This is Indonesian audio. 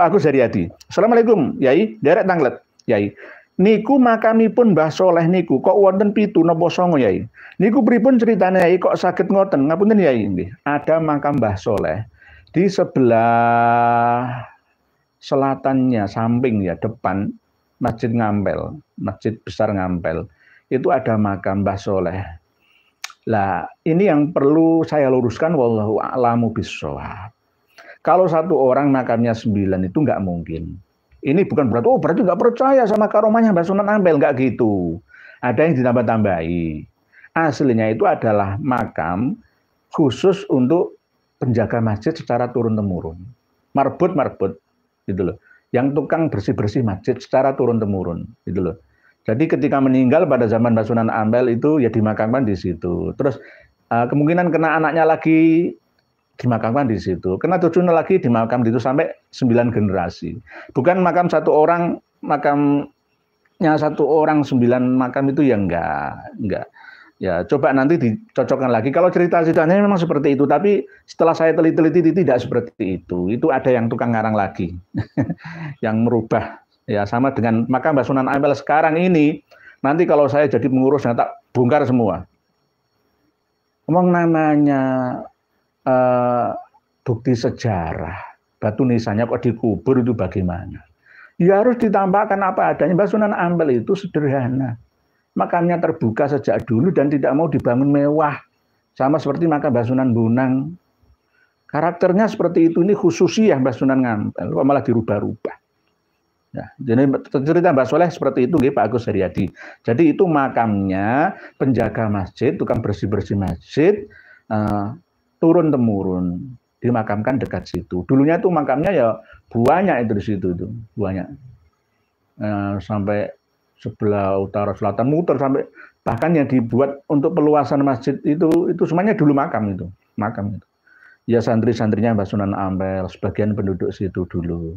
Pak Agus Adi. Assalamualaikum, Yai. Derek tanglet, Yai. Niku makamipun Mbah Soleh niku kok wonten pitu nopo songo Yai. Niku pripun ceritanya Yai kok sakit ngoten? Ngapunten Yai ini Ada makam Mbah Soleh di sebelah selatannya samping ya depan Masjid Ngampel, Masjid Besar Ngampel. Itu ada makam Mbah Soleh. Lah, ini yang perlu saya luruskan wallahu a'lamu bissawab. Kalau satu orang makamnya sembilan itu nggak mungkin. Ini bukan berarti, oh berarti nggak percaya sama karomahnya Mbak Sunan Ampel. Nggak gitu. Ada yang ditambah-tambahi. Aslinya itu adalah makam khusus untuk penjaga masjid secara turun-temurun. Marbut-marbut. Gitu loh. Yang tukang bersih-bersih masjid secara turun-temurun. Gitu loh. Jadi ketika meninggal pada zaman Mbak Sunan Ampel itu ya dimakamkan di situ. Terus eh, kemungkinan kena anaknya lagi dimakamkan di situ. Kena tujuh lagi dimakam di situ sampai sembilan generasi. Bukan makam satu orang, makamnya satu orang sembilan makam itu ya enggak, enggak. Ya, coba nanti dicocokkan lagi. Kalau cerita ceritanya memang seperti itu, tapi setelah saya teliti-teliti tidak seperti itu. Itu ada yang tukang ngarang lagi, yang merubah. Ya, sama dengan makam Mbak Sunan Ampel sekarang ini. Nanti kalau saya jadi pengurus, saya tak bongkar semua. Ngomong namanya Eh, bukti sejarah batu nisannya kok dikubur itu bagaimana? Ya harus ditambahkan apa adanya. Mbak Sunan Ampel itu sederhana. Makamnya terbuka sejak dulu dan tidak mau dibangun mewah. Sama seperti makam Mbak Sunan Bunang. Karakternya seperti itu. Ini khususnya Mbak Sunan Ampel. malah dirubah-rubah. Nah, jadi cerita Mbak Soleh seperti itu, Pak Agus Haryadi. Jadi itu makamnya penjaga masjid, tukang bersih-bersih masjid, eh, turun temurun dimakamkan dekat situ. Dulunya tuh makamnya ya banyak itu di situ itu banyak eh, sampai sebelah utara selatan muter sampai bahkan yang dibuat untuk peluasan masjid itu itu semuanya dulu makam itu makam itu ya santri-santrinya Mbak Sunan Ampel sebagian penduduk situ dulu